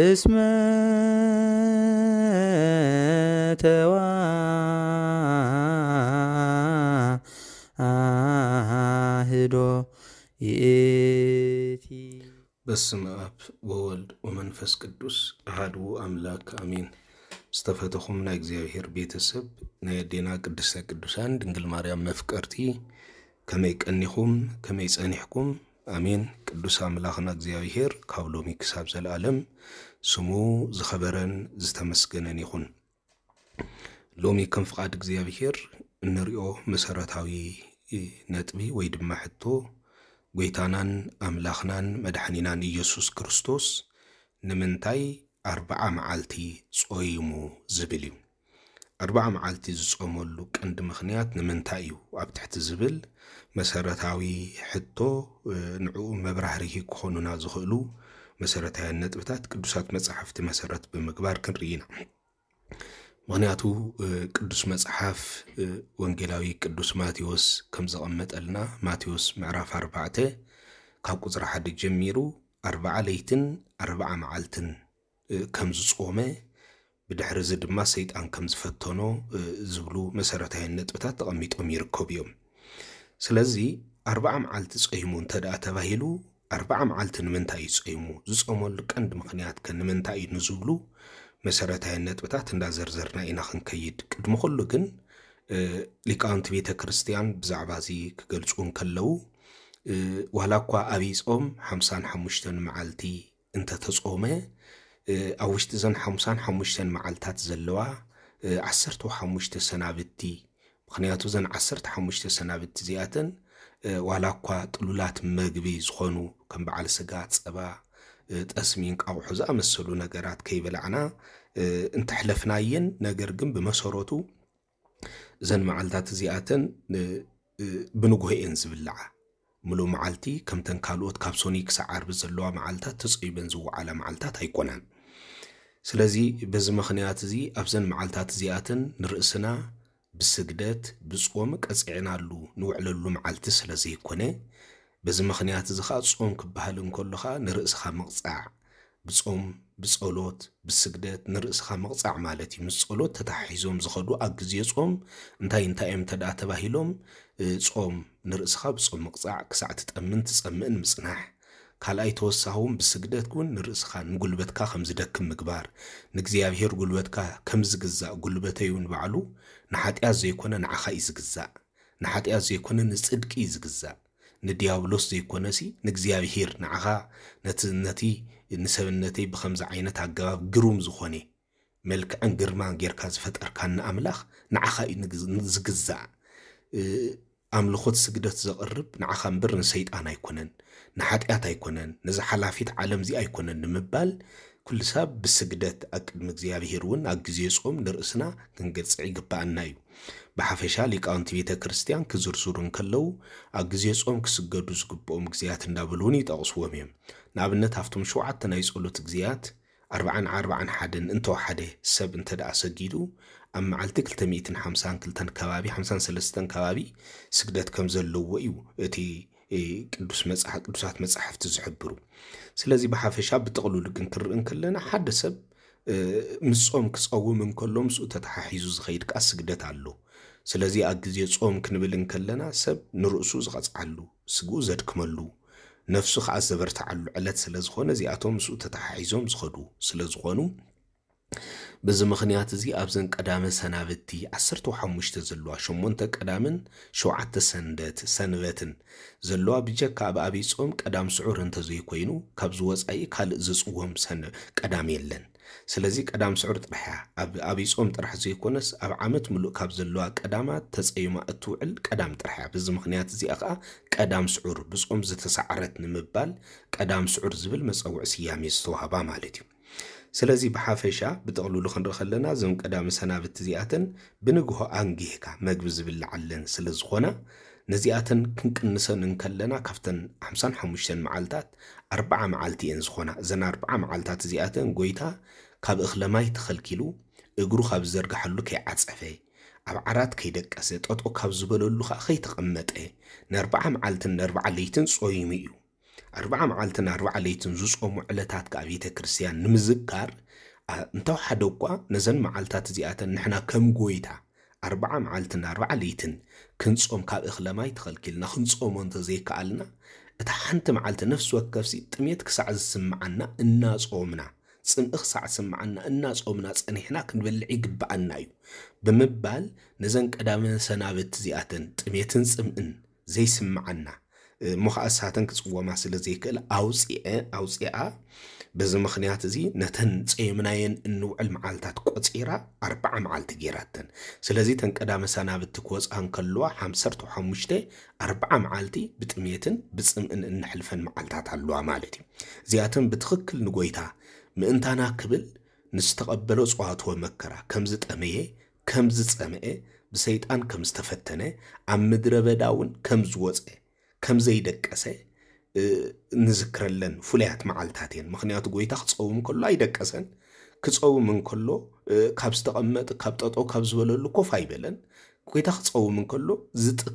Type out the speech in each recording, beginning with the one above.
እስመ ተዋሕዶ ይእቲ በስመ አብ ወወልድ ወመንፈስ ቅዱስ አሐዱ አምላክ አሜን። ዝተፈተኹም ናይ እግዚአብሔር ቤተሰብ ናይ ኣዴና ቅድስተ ቅዱሳን ድንግል ማርያም መፍቀርቲ ከመይ ቀኒኹም ከመይ ጸኒሕኩም አሜን። ቅዱስ አምላኽና እግዚኣብሔር ካብ ሎሚ ክሳብ ዘለኣለም ስሙ ዝኸበረን ዝተመስገነን ይኹን። ሎሚ ከም ፍቓድ እግዚኣብሔር እንሪኦ መሰረታዊ ነጥቢ ወይ ድማ ሕቶ ጎይታናን ኣምላኽናን መድሓኒናን ኢየሱስ ክርስቶስ ንምንታይ ኣርባዓ መዓልቲ ጾይሙ ዝብል እዩ ኣርባ መዓልቲ ዝፀመሉ ቀንዲ ምክንያት ንምንታይ እዩ ኣብ ትሕቲ ዝብል መሰረታዊ ሕቶ ንዕኡ መብራህሪ ክኾኑና ዝኽእሉ መሰረታዊ ነጥብታት ቅዱሳት መፅሓፍቲ መሰረት ብምግባር ክንርኢ ኢና ምክንያቱ ቅዱስ መፅሓፍ ወንጌላዊ ቅዱስ ማቴዎስ ከም ዘቐመጠልና ማቴዎስ ምዕራፍ ኣርባዕተ ካብ ቁፅሪ ሓደ ጀሚሩ ኣርባዓ ለይትን ኣርባዓ መዓልትን ከም ዝጾመ ብድሕሪ እዚ ድማ ሰይጣን ከም ዝፈተኖ ዝብሉ መሰረታዊ ነጥብታት ተቐሚጦም ይርከቡ እዮም ስለዚ ኣርባዓ መዓልቲ ፀይሙ እንተ ደኣ ተባሂሉ ኣርባዓ መዓልቲ ንምንታይ እዩ ፀይሙ ዝፀመሉ ቀንዲ ምክንያት ከ ንምንታይ እዩ ንዝብሉ መሰረታዊ ነጥብታት እንዳዘርዘርና ኢና ክንከይድ ቅድሚ ኩሉ ግን ሊቃውንቲ ቤተ ክርስትያን ብዛዕባ እዚ ክገልፁን ከለው ዋላ እኳ ኣብይ ፆም ሓምሳን ሓሙሽተን መዓልቲ እንተተፆመ ኣብ ውሽጢ ዘን ሓሙሳን ሓሙሽተን መዓልትታት ዘለዋ ዓሰርተ ሓሙሽተ ሰናብቲ ምክንያቱ ዘን ዓሰርተ ሓሙሽተ ሰናብቲ እዚኣትን ዋላ እኳ ጥሉላት መግቢ ዝኾኑ ከም በዓል ስጋ ፀባ ጠስሚ እንቃቑሑ ዝኣመሰሉ ነገራት ከይበላዕና እንተሕለፍናየን ነገር ግን ብመሰረቱ እዘን መዓልታት እዚኣተን ብንጉሆ እየን ዝብልዓ ሙሉእ መዓልቲ ከምተን ካልኦት ካብ ሶኒክ ክሳብ ዘለዋ መዓልታት ተፀይበን ዝወዓላ መዓልታት ኣይኮናን ስለዚ በዚ ምክንያት እዚ ኣብዘን መዓልታት እዚኣትን ንርእስና ብስግደት ብፆም ቀፂዕናሉ ንውዕለሉ መዓልቲ ስለ ዘይኮነ በዚ ምክንያት እዚ ከዓ ፆም ክበሃል እንከሎኻ ንርእስኻ መቕፃዕ ብፆም ብፀሎት ብስግደት ንርእስኻ መቕፃዕ ማለት እዩ ምስ ፀሎት ተታሒዞም ዝኸዱ ኣብ ግዜ ፆም እንታይ እንታይ እዮም እንተ ተባሂሎም ፆም ንርእስኻ ብፆም መቕፃዕ ክሳዕ ትጠምን ትፀምእን ምፅናሕ ካልኣይ ተወሳኺውን ብስግደት እውን ንርእስኻ ንጉልበትካ ከም ዝደክም ምግባር ንእግዚኣብሄር ጉልበትካ ከም ዝግዛእ ጉልበተይ እውን ባዕሉ ንሓጢኣት ዘይኮነ ንዓኻ እዩ ዝግዛእ ንሓጢኣት ዘይኮነ ንፅድቂ እዩ ዝግዛእ ንዲያብሎስ ዘይኮነ ሲ ንእግዚኣብሄር ንዓኻ ነቲ ነቲ ንሰብነተይ ብከምዚ ዓይነት ኣገባብ ግሩም ዝኾነ መልክዕን ግርማ ጌርካ ዝፈጠርካ ንኣምላኽ ንዓኻ እዩ ዝግዛእ ኣምልኾት ስግደት ዘቕርብ ንዓኻ እምበር ንሰይጣን ኣይኮነን ንሓጢኣት ኣይኮነን ነዚ ሓላፊት ዓለም እዚ ኣይኮነን ንምባል ኩሉ ሰብ ብስግደት ኣብ ቅድሚ እግዚኣብሄር እውን ኣብ ግዜ ጾም ንርእስና ክንገጽዕ ይግባአና እዩ ብሓፈሻ ሊቃውንቲ ቤተ ክርስቲያን ክዝርዝሩ እንከለዉ ኣብ ግዜ ጾም ክስገዱ ዝግብኦም ግዜያት እንዳበሉ እውን ይጠቕስዎም እዮም ንኣብነት ኣብቶም ሸውዓተ ናይ ጸሎት ግዜያት ኣርባዓን ኣርባዓን ሓደን እንተወሓደ ሰብ እንተ ደኣ ሰጊዱ ኣብ መዓልቲ 252 ከባቢ 53 ከባቢ ስግደት ከም ዘለዎ እዩ እቲ ቅዱስ መጽሐፍ ቅዱሳት መጽሐፍቲ ዝሕብሩ ስለዚ ብሓፈሻ ብጥቕልሉ ግን ክንርኢ ከለና ሓደ ሰብ ምስ ጾም ክፀውም እንከሎ ምስኡ ተተሓሒዙ ዝኸይድ ከዓ ስግደት ኣሎ ስለዚ ኣብ ግዜ ፆም ክንብል እንከለና ሰብ ንርእሱ ዝቐፅዓሉ ስግኡ ዘድክመሉ ነፍሱ ከዓ ዘበርትዓሉ ዕለት ስለ ዝኾነ እዚኣቶም ምስኡ ተተሓሒዞም ዝኸዱ ስለ ዝኾኑ በዚ ምክንያት እዚ ኣብዘን ቀዳመ ሰናብቲ 1 15 ዘለዋ 8 ቀዳምን 7 ሰንደት ሰንበትን ዘለዋ ብጀካ ኣብ ዓብዪ ጾም ቀዳም ስዑር እንተዘይኮይኑ ካብዚ ወፃኢ ካልእ ዝፅዎም ቀዳም የለን ስለዚ ቀዳም ስዑር ጥራሕ እያ ኣብ ዓብዪ ጾም ጥራሕ ዘይኮነስ ኣብ ዓመት ምሉእ ካብ ዘለዋ ቀዳማት ተፀይማ እትውዕል ቀዳም ጥራሕ እያ ብዚ ምክንያት እዚኣ ከዓ ቀዳም ስዑር ብፆም ዝተሰዓረት ንምባል ቀዳም ስዑር ዝብል መፀውዒ ስያሜ ዝተዋህባ ማለት እዩ ስለዚ ብሓፈሻ ብጠቕልሉ ክንርኢ ከለና እዞም ቀዳሚ ሰናብት እዚኣተን ብንግሆ ኣንጊህካ መግቢ ዝብላዓለን ስለ ዝኾና ነዚኣተን ክንቅንሰን እንከለና ካብተን 55 መዓልታት ኣርባዓ መዓልቲ እየን ዝኾና እዘን ኣርባዓ መዓልታት እዚኣተን ጎይታ ካብ እኽለማይ ተኸልኪሉ እግሩ ካብ ዝዘርግሐሉ ከይዓፀፈ ኣብ ዓራት ከይደቀሰ ጠጦ ካብ ዝበለሉ ከዓ ከይተቐመጠ ንኣርባዓ መዓልትን ንኣርባዓ ለይትን ፀይሙ እዩ ኣርባዓ መዓልትን ኣርባዓ ለይትን ዝፀሙ ዕለታት ከዓ ቤተ ክርስትያን ንምዝካር እንተው ሓደ እኳ ነዘን መዓልታት እዚኣተን ንሕና ከም ጎይታ ኣርባዓ መዓልትን ኣርባዓ ለይትን ክንፆም ካብ እኽለማይ ተኸልኪልና ክንጾሞ እንተዘይከኣልና እታ ሓንቲ መዓልቲ ነፍሲ ወከፍሲ ጥሜት ክሳዕ ዝስምዓና እናጾምና ፅምኢ ክሳዕ ዝስምዓና እናጾምና ፀኒሕና ክንበልዕ ይግብኣና እዩ ብምባል ነዘን ቀዳመ ሰናበት እዚኣተን ጥሜትን ፅምእን ዘይስምዓና እሞ ክፅወማ ስለ ዘይክእል ኣውፅአ ኣውፅኣ በዚ ምክንያት እዚ ነተን ፀየምናየን እንውዕል መዓልታት ቆፂራ ኣርባዓ መዓልቲ ገይራተን ስለዚ ተን ቀዳመ ሰናብቲ ክወፅኣ ንከልዋ ሓምሰርተ ሓሙሽተ ኣርባዓ መዓልቲ ብጥሜትን ብፅምእን እንሕልፈን መዓልታት ኣለዋ ማለት እዩ እዚኣተን ብትክክል ንጎይታ ምእንታና ክብል ንዝተቐበሎ ፅዋትዎ መከራ ከም ዝጠመየ ከም ብሰይጣን ከም ዝተፈተነ ኣብ ምድረ በዳ እውን ከም ዝወፀ ከምዘይደቀሰ ንዝክረለን ፍሉያት መዓልታት እየን ምክንያቱ ጎይታ ክፀውም ከሎ ኣይደቀሰን ክፀውም እንከሎ ካብ ዝተቐመጥ ካብ ጠጦ ካብ ዝበለሉ ኮፍ ኣይበለን ጎይታ ክፀውም እንከሎ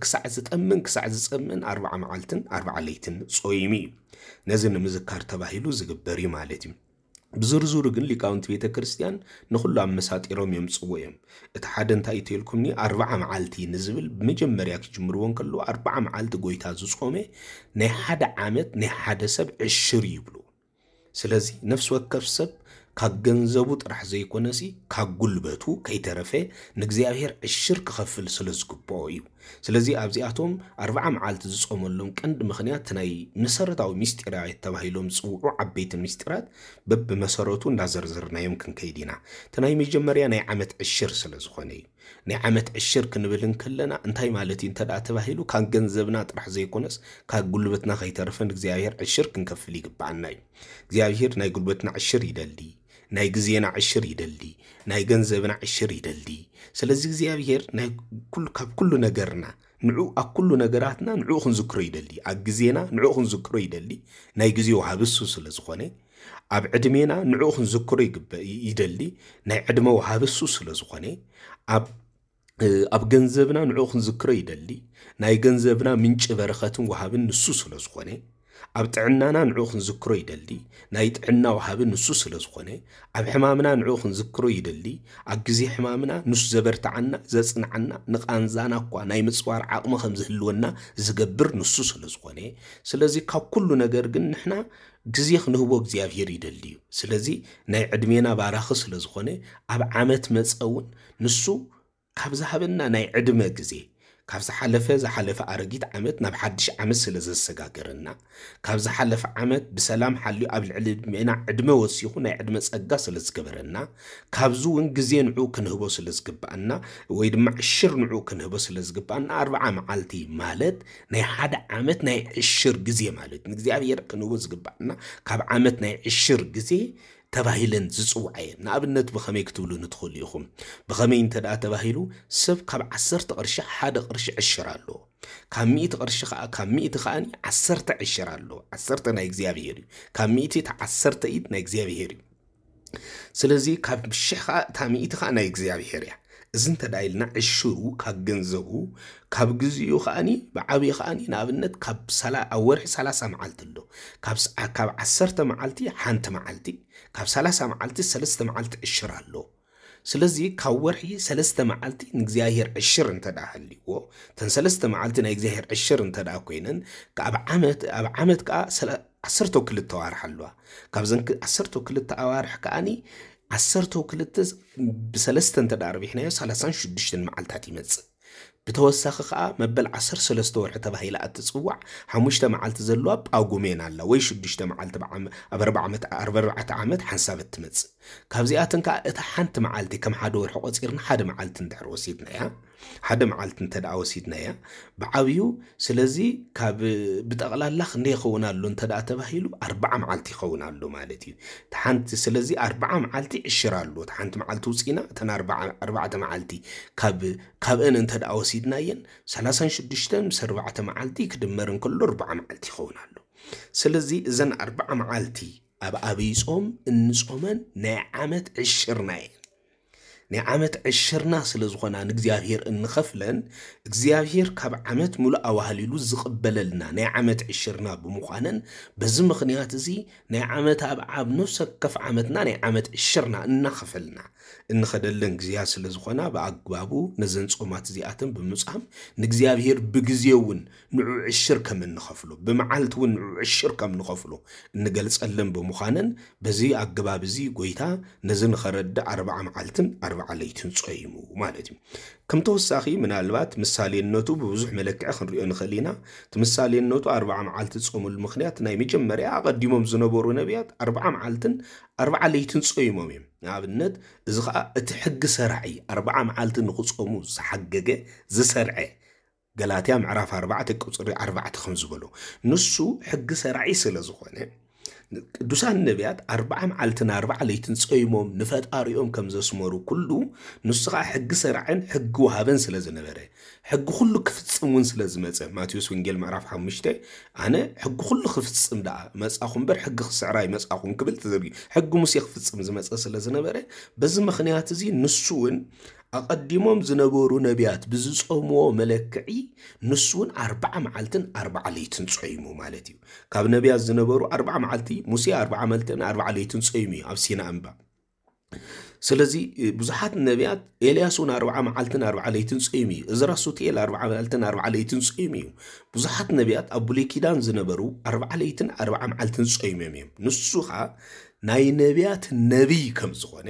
ክሳዕ ዝጠምን ክሳዕ ዝፀምን ኣርባዓ መዓልትን ኣርባዓ ለይትን ፀይሙ እዩ ነዚ ንምዝካር ተባሂሉ ዝግበር እዩ ማለት እዩ ብዝርዝሩ ግን ሊቃውንቲ ቤተ ክርስቲያን ንኩሉ ኣመሳጢሮም የምፅዎ እዮም እቲ ሓደ እንታይ እዩ ተልኩምኒ ኣርባዓ መዓልቲ ንዝብል ብመጀመርያ ክጅምርዎን ከለዎ ኣርባዓ መዓልቲ ጎይታ ዝፆመ ናይ ሓደ ዓመት ናይ ሓደ ሰብ ዕሽር ይብሉ ስለዚ ነፍሲ ወከፍ ሰብ ካብ ገንዘቡ ጥራሕ ዘይኮነ ሲ ካብ ጉልበቱ ከይተረፈ ንእግዚኣብሔር ዕሽር ክኸፍል ስለ ዝግብኦ እዩ ስለዚ ኣብዚኣቶም ኣርባዓ መዓልቲ ዝፀመሎም ቀንዲ ምክንያት ናይ መሰረታዊ ሚስጢራዊት ተባሂሎም ዝፅውዑ ዓበይቲ ሚስጢራት በብመሰረቱ እንዳዘርዝርናዮም ክንከይድ ኢና እቲ ናይ መጀመርያ ናይ ዓመት ዕሽር ስለ ዝኾነ እዩ ናይ ዓመት ዕሽር ክንብልን ከለና እንታይ ማለት እዩ እንተ ተባሂሉ ካብ ገንዘብና ጥራሕ ዘይኮነስ ካብ ጉልበትና ከይተርፈን እግዚኣብሄር ዕሽር ክንከፍል ይግባኣና እዩ እግዚኣብሄር ናይ ጉልበትና ዕሽር ይደሊ ናይ ግዜና ዕሽር ይደሊ ናይ ገንዘብና ዕሽር ይደሊ ስለዚ እግዚኣብሄር ካብ ኩሉ ነገርና ንዑ ኣብ ኩሉ ነገራትና ንዑ ክንዝክሮ ይደሊ ኣብ ግዜና ንዑ ክንዝክሮ ይደሊ ናይ ግዜ ውሃብሱ ስለ ዝኾነ ኣብ ዕድሜና ንዑ ክንዝክሮ ይደሊ ናይ ዕድመ ውሃብሱ ስለ ዝኾነ ኣብ ገንዘብና ንዑ ክንዝክሮ ይደሊ ናይ ገንዘብና ምንጭ በረኸትን ውሃብን ንሱ ስለ ዝኾነ ኣብ ጥዕናና ንዑ ክንዝክሮ ይደሊ ናይ ጥዕና ውሃቢ ንሱ ስለ ዝኾነ ኣብ ሕማምና ንዑ ክንዝክሮ ይደሊ ኣብ ግዜ ሕማምና ንሱ ዘበርትዓና ዘፅንዓና ንቓንዛና እኳ ናይ ምፅዋር ዓቕሚ ከም ዝህልወና ዝገብር ንሱ ስለ ዝኾነ ስለዚ ካብ ኩሉ ነገር ግን ንሕና ግዜ ክንህቦ እግዚኣብሄር ይደሊ እዩ ስለዚ ናይ ዕድሜና ባራኺ ስለ ዝኾነ ኣብ ዓመት መፀውን ንሱ ካብ ዝሃበና ናይ ዕድመ ግዜ ካብ ዝሓለፈ ዝሓለፈ ኣረጊት ዓመት ናብ ሓድሽ ዓመት ስለ ዘሰጋገረና ካብ ዝሓለፈ ዓመት ብሰላም ሓልዩ ኣብ ልዕሊ ዕድሜና ዕድመ ወሲኹ ናይ ዕድመ ፀጋ ስለ ዝገበረና ካብዚ እውን ግዜ ንዑ ክንህቦ ስለ ዝግባአና ወይ ድማ ዕሽር ንዑ ክንህቦ ስለ ዝግባአና ኣርብዓ መዓልቲ ማለት ናይ ሓደ ዓመት ናይ ዕሽር ግዜ ማለት እዩ ንእግዚኣብሔር ክንህቦ ዝግባአና ካብ ዓመት ናይ ዕሽር ግዜ ተባሂለን ዝፅውዓየ ንኣብነት ብኸመይ ክትብሉ ንትኽእሉ ኢኹም ብኸመይ እንተ ደኣ ተባሂሉ ሰብ ካብ ዓሰርተ ቅርሺ ሓደ ቅርሺ ዕሽር ኣሎ ካብ ሚእቲ ቅርሺ ከዓ ካብ ሚእቲ ከዓኒ ዓሰርተ ዕሽር ኣሎ ዓሰርተ ናይ እግዚኣብሄር እዩ ካብ ሚእቲ እቲ ዓሰርተ ኢድ ናይ እግዚኣብሄር እዩ ስለዚ ካብ ሽሕ ከዓ እታ ሚእቲ ከዓ ናይ እግዚኣብሄር እያ እዚ እንተዳ ኢልና ዕሽሩ ካብ ገንዘቡ ካብ ግዜኡ ከዓኒ ብዓብዪ ከዓኒ ንኣብነት ካብ ኣብ ወርሒ 30 መዓልቲ ኣሎ ካብ ዓሰርተ መዓልቲ ሓንቲ መዓልቲ ካብ 30 መዓልቲ 3 መዓልቲ ዕሽር ኣሎ ስለዚ ካብ ወርሒ 3 መዓልቲ ንእግዚኣብሄር ዕሽር እንተዳ ሃልይዎ ተን ሰለስተ መዓልቲ ናይ እግዚኣብሄር ዕሽር እንተዳ ኮይነን ኣብ ዓመት ከዓ 12 ኣዋርሕ ኣለዋ ካብዘን 12 ኣዋርሒ ከዓኒ 12 ብሰለስተ እንተዳ ርቢሕናዮ 36 መዓልታት ይመፅእ ብተወሳኺ ከዓ መበል 13 ወርሒ ተባሂላ እትፅዋዕ ሓሙሽተ መዓልቲ ዘለዋ ጳጉሜን ኣላ ወይ ሽዱሽተ መዓልቲ ኣብ 4 ዓመት ሓንሳብ እትመፅእ ካብዚኣትን ከዓ እታ ሓንቲ መዓልቲ ከም ሓደ ወርሒ ቆፂርና ሓደ መዓልቲ እንድሕር ወሲድና እያ ሓደ መዓልቲ እንተደኣ ወሲድናያ ብዓብዩ ስለዚ ካብ ብጠቕላላ ክንደይ ይኸውን ኣሎ እንተደኣ ተባሂሉ ኣርባዓ መዓልቲ ይኸውን ኣሎ ማለት እዩ ተሓንቲ ስለዚ ኣርባዓ መዓልቲ ዕሽር ኣሎ ሓንቲ መዓልቲ ውፅኢና እተን ኣርባዕተ መዓልቲ ካብአን እንተደኣ ወሲድና እየን 36 ምስ ኣርባዕተ መዓልቲ ክድመር እንከሎ ኣርባዓ መዓልቲ ይኸውን ኣሎ ስለዚ እዘን ኣርባዓ መዓልቲ ኣብ ኣበይ ፆም እንፆመን ናይ ዓመት ዕሽርና እየን ናይ ዓመት ዕሽርና ስለ ዝኾና ንእግዚኣብሄር እንኸፍለን እግዚኣብሄር ካብ ዓመት ሙሉእ ኣዋህሊሉ ዝቕበለልና ናይ ዓመት ዕሽርና ብምዃነን በዚ ምኽንያት እዚ ናይ ዓመት ኣብዓብ ነፍሰ ከፍ ዓመትና ናይ ዓመት ዕሽርና እናኸፈልና እንኸደለን ግዜያት ስለ ዝኾና ብኣግባቡ ነዘን ፆማት እዚኣተን ብምፅም ንእግዚኣብሄር ብግዜ እውን ንዑ ዕሽር ከም እንኸፍሎ ብመዓልቲ እውን ንዑ ዕሽር ከም ንኸፍሎ እንገልፀለን ብምዃነን በዚ ኣገባብ እዚ ጎይታ ነዚ ንኸረዲ ኣርባዓ መዓልትን ኣርባዓ ለይትን ፀይሙ ማለት እዩ ከም ተወሳኺ ምናልባት ምሳሌነቱ ብብዙሕ መለክዕ ክንሪኦ ንኽእል ኢና እቲ ምሳሌነቱ ኣርባዓ መዓልቲ ፀሙሉ ምክንያት ናይ መጀመርያ ኣቐዲሞም ዝነበሩ ነቢያት ኣርባዓ መዓልትን ኣርባዓ ለይትን ፀይሞም እዮም ንኣብነት እዚ ከዓ እቲ ሕጊ ሰራዒ ኣርባዓ መዓልቲ ንኽፀሙ ዝሓገገ ዝሰርዐ ገላትያ ምዕራፍ ኣርባዕተ ቁፅሪ ኣርባዕተ ከም ዝበሎ ንሱ ሕጊ ሰራዒ ስለ ዝኾነ ቅዱሳን ነቢያት ኣርባዓ መዓልትን ኣርባዓ ለይትን ፀይሞም ንፈጣሪኦም ከም ዘስመሩ ኩሉ ንሱ ከዓ ሕጊ ሰራዕን ሕጊ ወሃበን ስለ ዝነበረ ሕጊ ኩሉ ክፍፅም እውን ስለ ዝመፀ ማቴዎስ ወንጌል ምዕራፍ ሓሙሽተ ኣነ ሕጊ ኩሉ ክፍፅም ደኣ መፃኹ እምበር ሕጊ ክስዕራ ይመፃኹም ክብል ትዝርዩ ሕጊ ሙሴ ክፍፅም ዝመፀ ስለ ዝነበረ በዚ ምክንያት እዚ ንሱ እውን ኣቐዲሞም ዝነበሩ ነቢያት ብዝፀምዎ መለክዒ ንሱ እውን ኣርባዓ መዓልትን ኣርባዓ ለይትን ፀይሙ ማለት እዩ ካብ ነቢያት ዝነበሩ ኣርባዓ መዓልቲ ሙሴ ኣርባዓ መልትን ኣርባዓ ለይትን ፀይሙ እዩ ኣብ ሲና እምባ ስለዚ ብዙሓት ነቢያት ኤልያስ እውን ኣርባዓ መዓልትን ኣርባዓ ለይትን ፀይሙ እዩ እዝራ ሱትኤል ኣርባዓ መዓልትን ኣርባዓ ለይትን ፀይሙ እዩ ብዙሓት ነቢያት ኣብ ብሉይ ኪዳን ዝነበሩ ኣርባዓ ለይትን ኣርባዓ መዓልትን ፀይሞም እዮም ንሱ ከዓ ናይ ነቢያት ነቢይ ከም ዝኾነ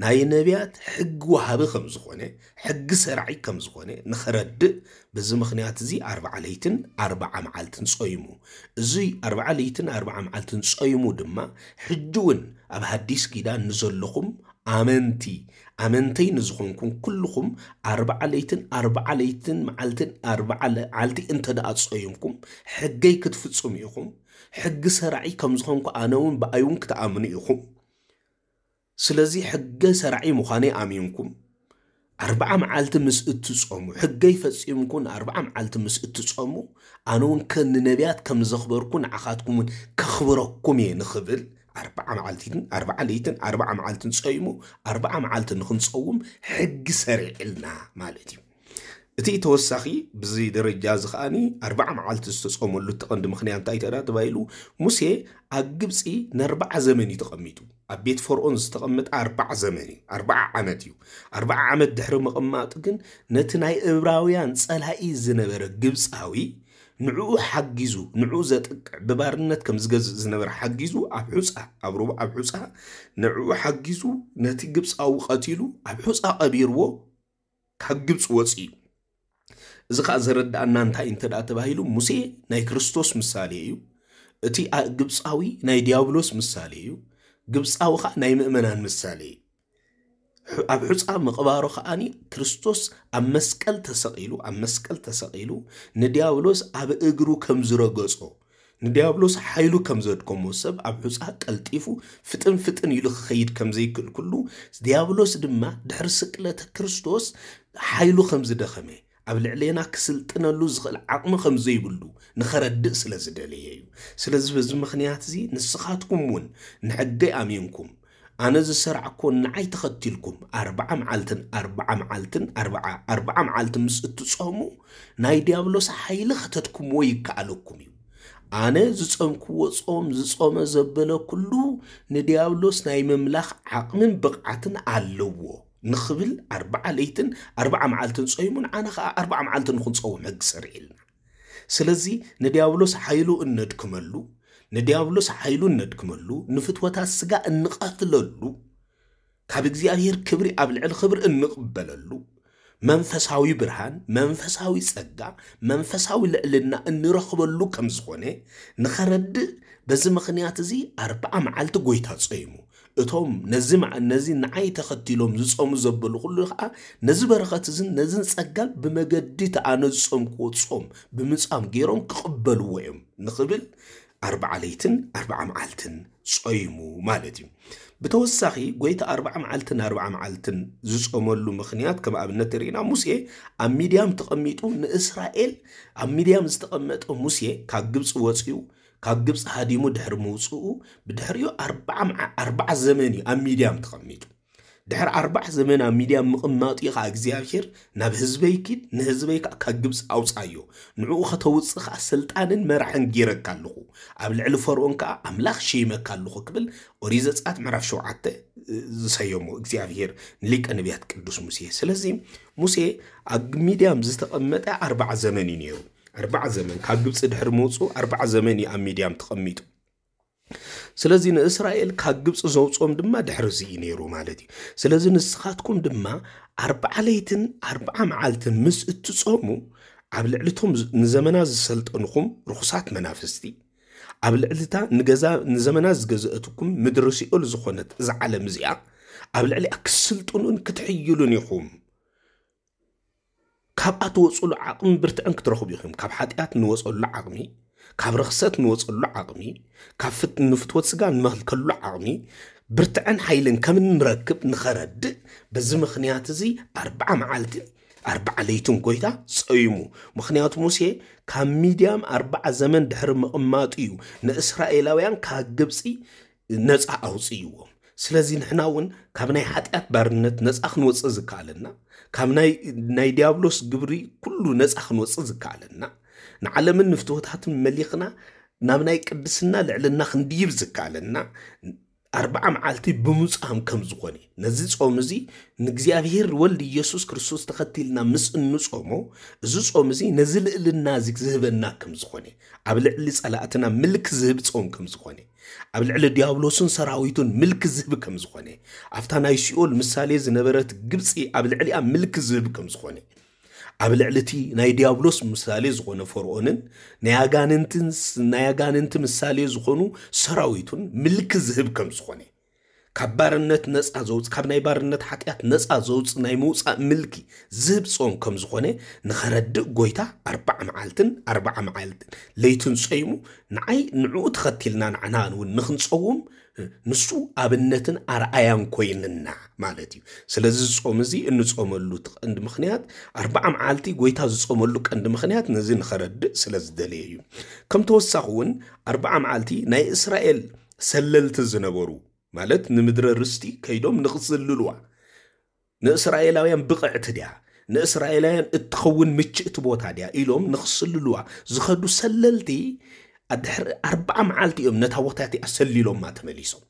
ናይ ነቢያት ሕጊ ወሃቢ ከም ዝኾነ ሕጊ ሰራዒ ከም ዝኾነ ንኸረድእ በዚ ምኽንያት እዚ ኣርባዓ ለይትን ኣርባዓ መዓልትን ፀይሙ እዚ ኣርባዓ ለይትን ኣርባዓ መዓልትን ፀይሙ ድማ ሕጂ እውን ኣብ ሃዲስ ኪዳን ንዘለኹም ኣመንቲ ኣመንተይ ንዝኾንኩም ኩልኹም ኣርባዓ ለይትን ኣርባዓ ለይትን መዓልትን ኣርባዓ መዓልቲ እንተደኣ ፀይምኩም ሕገይ ክትፍፅሙ ኢኹም ሕጊ ሰራዒ ከም ዝኾንኩ ኣነ እውን ብኣይ እውን ክትኣምኑ ኢኹም ስለዚ ሕገ ሰራዒ ምዃነ ኣሚንኩም ኣርባዓ መዓልቲ ምስ እትፀሙ ሕገይ ፈፂምኩን ኣርባዓ መዓልቲ ምስ እትፀሙ ኣነ እውን ከንነቢያት ከም ዘኽበርኩ ንዓኻትኩም ውን ከኽብረኩም እየ ንኽብል ኣርባዓ መዓልቲትን ኣርባዓ ለይትን ኣርባዓ መዓልትን ፀይሙ ኣርባዓ መዓልቲ ንክንፀውም ሕጊ ሰሪዕልና ማለት እዩ እቲ ተወሳኺ ብዚ ደረጃ እዚ ከዓኒ ኣርባዓ መዓልቲ ዝተፀመሉ ተቐንዲ ምክንያት እንታይ ተዳ ተባሂሉ ሙሴ ኣብ ግብፂ ንኣርባዓ ዘመን እዩ ተቐሚጡ ኣብ ቤት ፈርኦን ዝተቐመጠ ኣርባዓ ዘመን እዩ ኣርባዓ ዓመት እዩ ኣርባዓ ዓመት ድሕሪ ምቕማጥ ግን ነቲ ናይ ዕብራውያን ፀላኢ ዝነበረ ግብፃዊ ንዕኡ ሓጊዙ ንዕኡ ዘጥቅዕ ብባርነት ከም ዝገዝእ ዝነበረ ሓጊዙ ኣብ ሑፃ ኣብ ሩባ ኣብ ሑፃ ንዕኡ ሓጊዙ ነቲ ግብፃዊ ቀቲሉ ኣብ ሑፃ ቀቢርዎ ካብ ግብፂ ወፂኡ እዚ ከዓ ዘረዳእና እንታይ እዩ እንተደኣ ተባሂሉ ሙሴ ናይ ክርስቶስ ምሳሌ እዩ እቲ ግብፃዊ ናይ ዲያብሎስ ምሳሌ እዩ ግብፃዊ ከዓ ናይ ምእመናን ምሳሌ እዩ ኣብ ሑፃ ምቕባሮ ከዓኒ ክርስቶስ ኣብ መስቀል ተሰቂሉ ኣብ መስቀል ተሰቂሉ ንዲያብሎስ ኣብ እግሩ ከም ዝረገፆ ንዲያብሎስ ሓይሉ ከም ዘድከሞ ሰብ ኣብ ሑፃ ቀልጢፉ ፍጥን ፍጥን ኢሉ ክኸይድ ከም ዘይክእል ኩሉ ዲያብሎስ ድማ ድሕሪ ስቅለተ ክርስቶስ ሓይሉ ከም ዝደኸመ ኣብ ልዕልየና ክስልጥነሉ ዝኽእል ዓቕሚ ከም ዘይብሉ ንኸረድእ ስለ ዝደለየ እዩ ስለዚ በዚ ምክንያት እዚ ንስኻትኩም እውን ንሕገይ ኣሚንኩም ኣነ ዝሰርዓኮ ንዓይ ተኸቲልኩም ኣርባዓ መዓልትን ኣርባዓ መዓልትን ኣርባዓ መዓልቲ ምስ እትፀሙ ናይ ዲያብሎስ ሓይሊ ከተትኩምዎ ይከኣለኩም እዩ ኣነ ዝፀምክዎ ፆም ዝፀመ ዘበለ ኩሉ ንዲያብሎስ ናይ ምምላኽ ዓቕምን ብቕዓትን ኣለዎ ንኽብል ኣርባዓ ለይትን ኣርባዓ መዓልትን ፀይሙን ኣነ ከዓ ኣርባዓ መዓልትን ንክንፀውም ሕጊ ሰርኢ ስለዚ ንዲያብሎስ ሓይሉ እነድክመሉ ንዲያብሎስ ሓይሉ እነድክመሉ ንፍትወታት ስጋ እንቐትለሉ ካብ እግዚኣብሔር ክብሪ ኣብ ልዕሊ ክብሪ እንቕበለሉ መንፈሳዊ ብርሃን መንፈሳዊ ፀጋ መንፈሳዊ ልዕልና እንረኽበሉ ከም ዝኾነ ንኸረድእ በዚ ምኽንያት እዚ ኣርባዓ መዓልቲ ጎይታ ፀይሙ እቶም ነዚ ነዚ ንዓይ ተኸቲሎም ዝፀሙ ዘበሉ ኩሉ ከዓ ነዚ በረኸት እዝን ነዝን ፀጋም ብመገዲ ተኣነ ተኣነፀምክዎ ፆም ብምፃም ገይሮም ክቕበልዎ እዮም ንኽብል ኣርባዓ ለይትን ኣርባዓ መዓልትን ፀይሙ ማለት እዩ ብተወሳኺ ጎይታ ኣርባዓ መዓልትን ኣርባዓ መዓልትን ዝፀመሉ ምክንያት ከም ኣብነት ተርኢና ሙሴ ኣብ ሚድያም ተቐሚጡ ንእስራኤል ኣብ ሚድያም ዝተቐመጠ ሙሴ ካብ ግብፂ ወፅኡ ካብ ግብፂ ሃዲሙ ድሕሪ ምውፅኡ ብድሕሪኡ ኣርባዓ ዘመን እዩ ኣብ ሚድያም ተቐሚጡ ድሕሪ ኣርባዕ ዘመን ኣብ ሚድያም ምቕማጡ እዩ ከዓ እግዚኣብሄር ናብ ህዝበይ ኪድ ንህዝበይ ከዓ ካብ ግብፂ ኣውፃዮ ንዕኡ ከተውፅእ ከዓ ስልጣንን መርሐን ጌረካ ኣለኹ ኣብ ልዕሊ ፈርኦን ከዓ ኣምላኽ ሸይመካ ኣለኹ ክብል ኦሪ ዘፃት ምዕራፍ ሸውዓተ ዝሰየሞ እግዚኣብሄር ንሊቀ ነቢያት ቅዱስ ሙሴ ስለዚ ሙሴ ኣብ ሚድያም ዝተቐመጠ ኣርባዓ ዘመን እዩ ነይሩ ኣርባዕ ዘመን ካብ ግብፂ ድሕሪ መውፁ ኣርባዕ ዘመን እዩ ኣብ ሚድያም ተቐሚጡ ስለዚ ንእስራኤል ካብ ግብፂ ዘውፅኦም ድማ ድሕሪ እዚ እዩ ነይሩ ማለት እዩ ስለዚ ንስኻትኩም ድማ ኣርባዓ ለይትን ኣርባዓ መዓልትን ምስ እትፀሙ ኣብ ልዕሊቶም ንዘመና ዝሰልጠንኹም ርኩሳት መናፍስቲ ኣብ ልዕልታ ንዘመና ዝገዘአትኩም ምድሪ ሲኦል ዝኾነት እዛ ዓለም እዚኣ ኣብ ልዕሊኣ ክስልጡኑን ክትሕይሉን ኢኹም ካብኣ ትወፅሉ ዓቕሚ ብርትዕን ክትረኽቡ ኢኹም ካብ ሓጢኣት ንወፀሉ ዓቕሚ ካብ ርኽሰት ንወፀሉ ዓቕሚ ካብ ንፍትወት ስጋ ንመኽልከሉ ዓቕሚ ብርትዐን ሓይልን ከም ንረክብ ንኸረድእ በዚ ምኽንያት እዚ ኣርባዓ መዓልቲ ኣርባዓ ለይትን ጎይታ ፀይሙ ምክንያቱ ሙሴ ካብ ሚድያም ኣርባዓ ዘመን ድሕሪ ምቕማጡ እዩ ንእስራኤላውያን ካብ ግብፂ ነፃ ኣውፅይዎም ስለዚ ንሕና እውን ካብ ናይ ሓጢኣት ባርነት ነፃ ክንወፅእ ዝከኣለና ካብ ናይ ዲያብሎስ ግብሪ ኩሉ ነፃ ክንወፅእ ዝከኣለና ንዓለምን ንፍትወታትን መሊኽና ናብ ናይ ቅድስና ልዕልና ክንድይብ ዝከኣለና ኣርባዓ መዓልቲ ብምፅሃም ከም ዝኾነ እዩ ነዚ ፆም እዚ ንእግዚኣብሄር ወልዲ ኢየሱስ ክርስቶስ ተኸቲልና ምስ እንፆሞ እዚ ፆም እዚ ነዚ ልዕልና እዚ ዝህበና ከም ዝኾነ ኣብ ልዕሊ ፀላእትና ምልክ ዝህብ ፆም ከም ዝኾነ ኣብ ልዕሊ ዲያብሎስን ሰራዊቱን ምልክ ዝህብ ከም ዝኾነ ኣብታ ናይ ሲኦል ምሳሌ ዝነበረት ግብፂ ኣብ ልዕሊኣ ምልክ ዝህብ ከም ዝኾነ ኣብ ልዕሊ እቲ ናይ ዲያብሎስ ምሳሌ ዝኾነ ፈርኦንን ናይ ኣጋንንቲ ምሳሌ ዝኾኑ ሰራዊቱን ምልክ ዝህብ ከም ዝኾነ ካብ ባርነት ነፃ ዘውፅ ካብ ናይ ባርነት ሓጢኣት ነፃ ዘውፅ ናይ ምውፃእ ምልኪ ዝህብ ፆም ከም ዝኾነ ንኸረድእ ጎይታ ኣርባዕ መዓልትን ኣርባዕ መዓልትን ለይትን ፀይሙ ንዓይ ንዕኡ ተኸቲልና ንዓና እውን ንክንፀውም ንሱ ኣብነትን ኣርኣያን ኮይንና ማለት እዩ ስለዚ ዝፆም እዚ እንጾመሉ ቀንዲ ምክንያት ኣርባዓ መዓልቲ ጎይታ ዝጾመሉ ቀንዲ ምክንያት ነዚ ንኸረድእ ስለ ዝደለየ እዩ ከም ተወሳኺ እውን ኣርባዓ መዓልቲ ናይ እስራኤል ሰለልቲ ዝነበሩ ማለት ንምድረ ርስቲ ከይዶም ንኽዝልልዋ ንእስራኤላውያን ብቕዕቲ ድያ ንእስራኤላውያን እትኸውን ምችእቲ ቦታ ድያ ኢሎም ንኽስልልዋ ዝኸዱ ሰለልቲ ድሕሪ ኣርባዓ መዓልቲ እዮም ነታ ቦታቲ ኣሰሊሎማ ተመሊሶም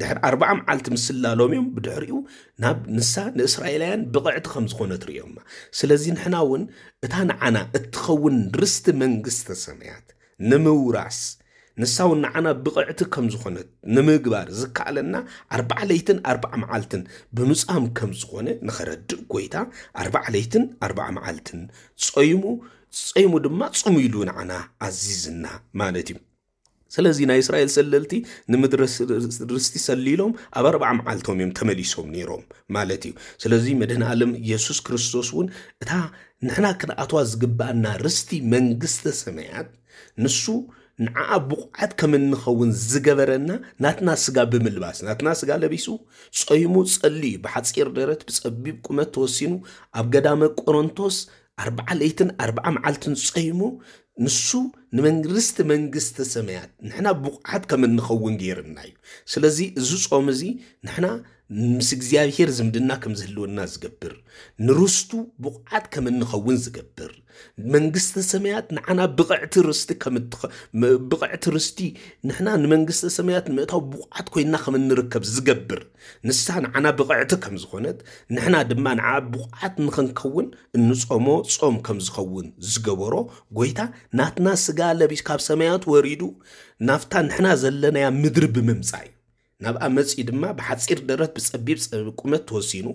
ድሕሪ ኣርባዓ መዓልቲ ምስላሎም እዮም ብድሕሪኡ ናብ ንሳ ንእስራኤላውያን ብቕዕቲ ከም ዝኾነ ትርዮማ ስለዚ ንሕና እውን እታ ንዓና እትኸውን ርስቲ መንግስተ ሰማያት ንምውራስ ንሳ እውን ንዓና ብቕዕቲ ከም ዝኾነት ንምግባር ዝከኣለና ኣርባዓ ለይትን ኣርባዓ መዓልትን ብምፃም ከም ዝኾነ ንኸረድእ ጎይታ ኣርባዓ ለይትን ኣርባዓ መዓልትን ፀይሙ ፀይሙ ድማ ፅሙ ኢሉ ንዓና ኣዚዝና ማለት እዩ ስለዚ ናይ እስራኤል ሰለልቲ ንምድርስቲ ሰሊሎም ኣብ ኣርባዓ መዓልቶም እዮም ተመሊሶም ነይሮም ማለት እዩ ስለዚ መድህን ኣለም ኢየሱስ ክርስቶስ እውን እታ ንሕና ክንኣትዋ ዝግባአና ርስቲ መንግስተ ሰማያት ንሱ ንዓኣ ብቑዓት ከም እንኸውን ዝገበረና ናትና ስጋ ብምልባስ ናትና ስጋ ለቢሱ ፀይሙ ፀሊ ብሓፂር ደረት ብፀቢብ ቁመት ተወሲኑ ኣብ ገዳመ ቆሮንቶስ ኣርባዓ ለይትን ኣርባዓ መዓልትን ፀይሙ ንሱ ንመንግስቲ መንግስቲ ሰማያት ንሕና ብቑዓት ከም እንኸውን ገይርና እዩ ስለዚ እዚ ጾም እዚ ንሕና ምስ እግዚኣብሔር ዝምድና ከም ዝህልወና ዝገብር ንርስቱ ብቑዓት ከም እንኸውን ዝገብር መንግስተ ሰማያት ንዓና ብቕዕቲ ርስቲ ብቕዕቲ ርስቲ ንሕና ንመንግስተ ሰማያት ንምእታው ብቑዓት ኮይና ከም እንርከብ ዝገብር ንሳ ንዓና ብቕዕቲ ከም ዝኾነት ንሕና ድማ ንዓ ብቑዓት ንክንከውን እንፀሞ ፆም ከም ዝኸውን ዝገበሮ ጎይታ ናትና ስጋ ለቢስ ካብ ሰማያት ወሪዱ ናፍታ ንሕና ዘለናያ ምድሪ ብምምፃእ ናብኣ መፂ ድማ ብሓፂር ደረት ብፀቢብ ቁመት ተወሲኑ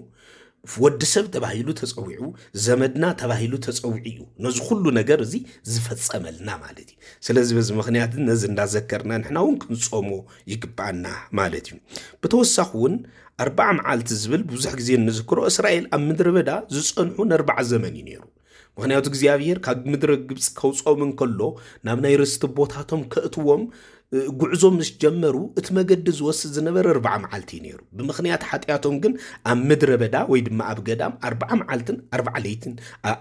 ወዲ ሰብ ተባሂሉ ተፀዊዑ ዘመድና ተባሂሉ ተፀዊዑ እዩ ነዚ ኩሉ ነገር እዚ ዝፈፀመልና ማለት እዩ ስለዚ በዚ ምክንያት ነዚ እንዳዘከርና ንሕና እውን ክንፀሞ ይግባአና ማለት እዩ ብተወሳኺ እውን ኣርባዕ መዓልቲ ዝብል ብዙሕ ግዜ ንዝክሮ እስራኤል ኣብ ምድሪ በዳ ዝፀንሑ ንኣርባዕ ዘመን እዩ ነይሩ ምክንያቱ እግዚኣብሄር ካብ ምድሪ ግብፂ ከውፆምን ከሎ ናብ ናይ ርስቲ ቦታቶም ከእትዎም ጉዕዞ ምስ ጀመሩ እቲ መገዲ ዝወስድ ዝነበረ ኣርባዓ መዓልቲ እዩ ነይሩ ብምክንያት ሓጢኣቶም ግን ኣብ ምድረ በዳ ወይ ድማ ኣብ ገዳም ኣርባዓ መዓልትን ኣርባዓ ለይትን